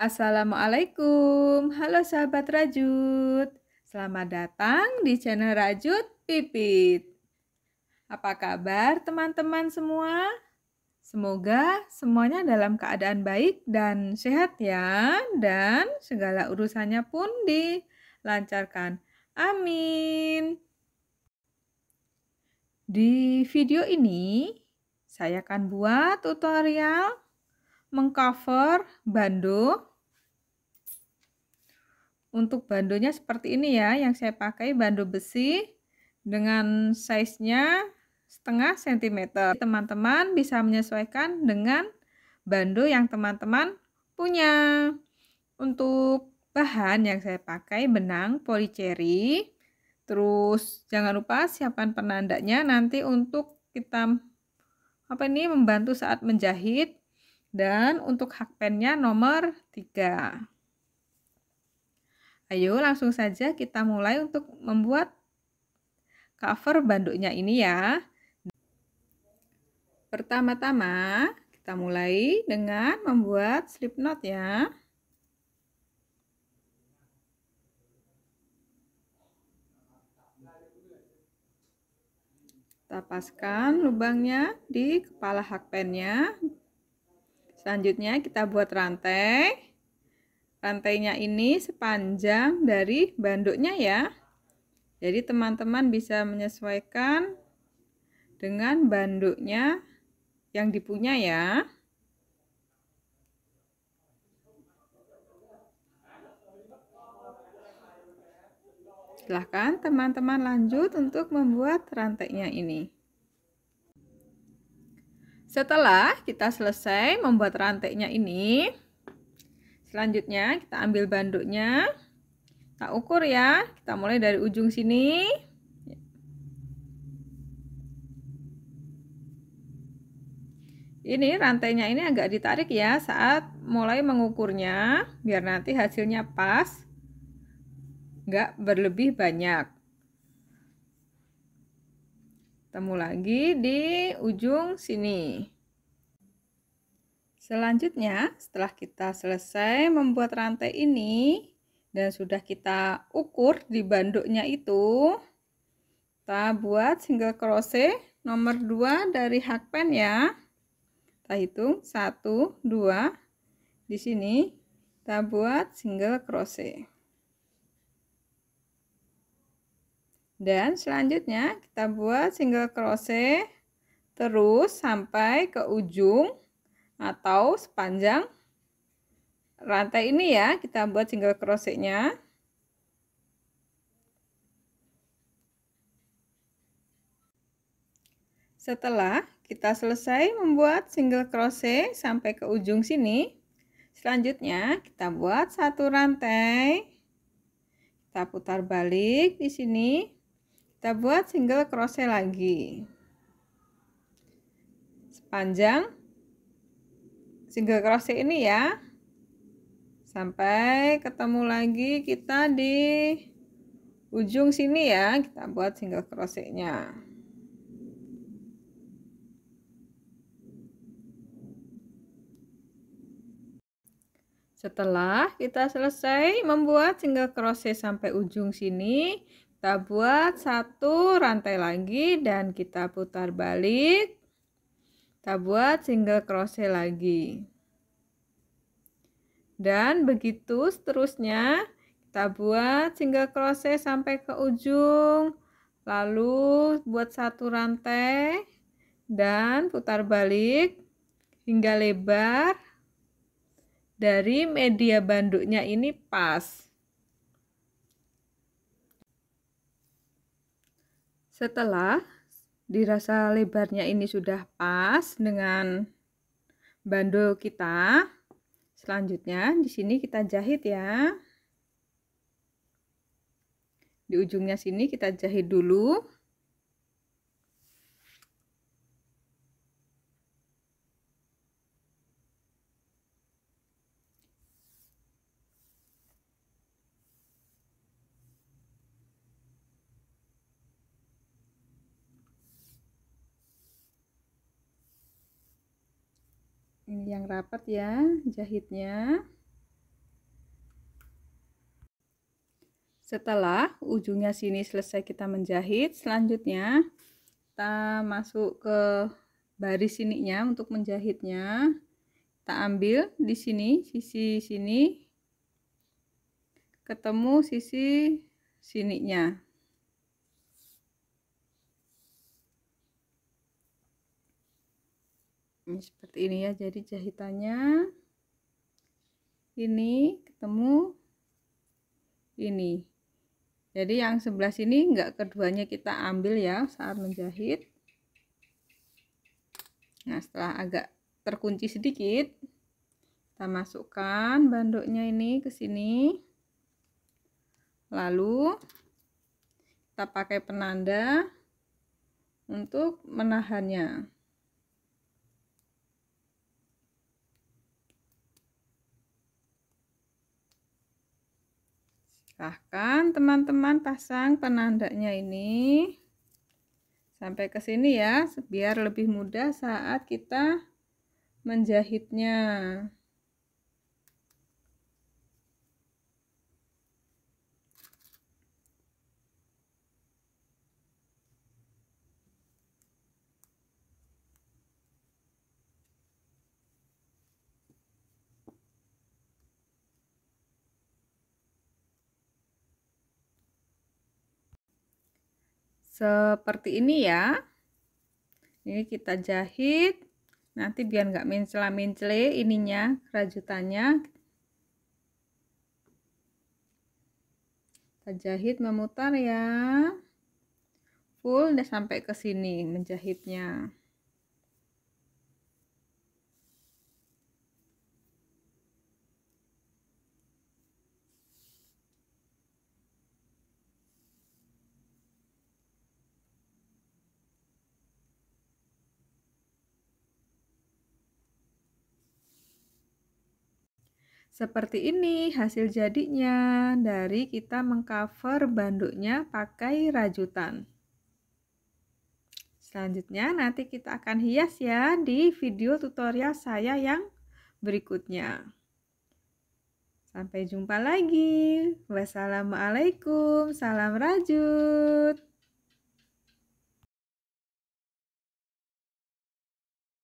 Assalamualaikum, halo sahabat Rajut. Selamat datang di channel Rajut Pipit. Apa kabar teman-teman semua? Semoga semuanya dalam keadaan baik dan sehat ya, dan segala urusannya pun dilancarkan. Amin. Di video ini, saya akan buat tutorial mengcover bando untuk bandonya seperti ini ya, yang saya pakai bando besi dengan size-nya setengah cm Teman-teman bisa menyesuaikan dengan bando yang teman-teman punya. Untuk bahan yang saya pakai benang policeri. Terus jangan lupa siapkan penandanya nanti untuk kita apa ini membantu saat menjahit dan untuk hakpennya nomor 3. Ayo langsung saja kita mulai untuk membuat cover banduknya ini ya. Pertama-tama kita mulai dengan membuat slip knot ya. Kita paskan lubangnya di kepala hakpennya. Selanjutnya kita buat rantai rantainya ini sepanjang dari banduknya ya. Jadi teman-teman bisa menyesuaikan dengan banduknya yang dipunya ya. Silahkan teman-teman lanjut untuk membuat rantainya ini. Setelah kita selesai membuat rantainya ini, Selanjutnya kita ambil banduknya. Kita ukur ya. Kita mulai dari ujung sini. Ini rantainya ini agak ditarik ya saat mulai mengukurnya biar nanti hasilnya pas. Nggak berlebih banyak. Temu lagi di ujung sini. Selanjutnya, setelah kita selesai membuat rantai ini dan sudah kita ukur di banduknya itu, kita buat single crochet nomor 2 dari hakpen ya. Kita hitung 1 2 di sini kita buat single crochet. Dan selanjutnya kita buat single crochet terus sampai ke ujung atau sepanjang rantai ini ya kita buat single crochetnya setelah kita selesai membuat single crochet sampai ke ujung sini selanjutnya kita buat satu rantai kita putar balik di sini kita buat single crochet lagi sepanjang single crochet ini ya sampai ketemu lagi kita di ujung sini ya kita buat single crochetnya Setelah kita selesai membuat single crochet sampai ujung sini, kita buat satu rantai lagi dan kita putar balik kita buat single crochet lagi dan begitu seterusnya kita buat single crochet sampai ke ujung lalu buat satu rantai dan putar balik hingga lebar dari media banduknya ini pas setelah dirasa lebarnya ini sudah pas dengan bandul kita selanjutnya di sini kita jahit ya di ujungnya sini kita jahit dulu ini yang rapat ya jahitnya setelah ujungnya sini selesai kita menjahit selanjutnya kita masuk ke baris sininya untuk menjahitnya kita ambil di sini sisi sini ketemu sisi sininya seperti ini ya jadi jahitannya ini ketemu ini jadi yang sebelah sini enggak keduanya kita ambil ya saat menjahit nah setelah agak terkunci sedikit kita masukkan bandoknya ini ke sini lalu kita pakai penanda untuk menahannya bahkan teman-teman pasang penandanya ini sampai ke sini ya biar lebih mudah saat kita menjahitnya seperti ini ya ini kita jahit nanti biar nggak mencela-mencele ininya rajutannya. kita jahit memutar ya full udah sampai ke sini menjahitnya Seperti ini hasil jadinya dari kita mengcover banduknya pakai rajutan. Selanjutnya nanti kita akan hias ya di video tutorial saya yang berikutnya. Sampai jumpa lagi. Wassalamualaikum. Salam rajut.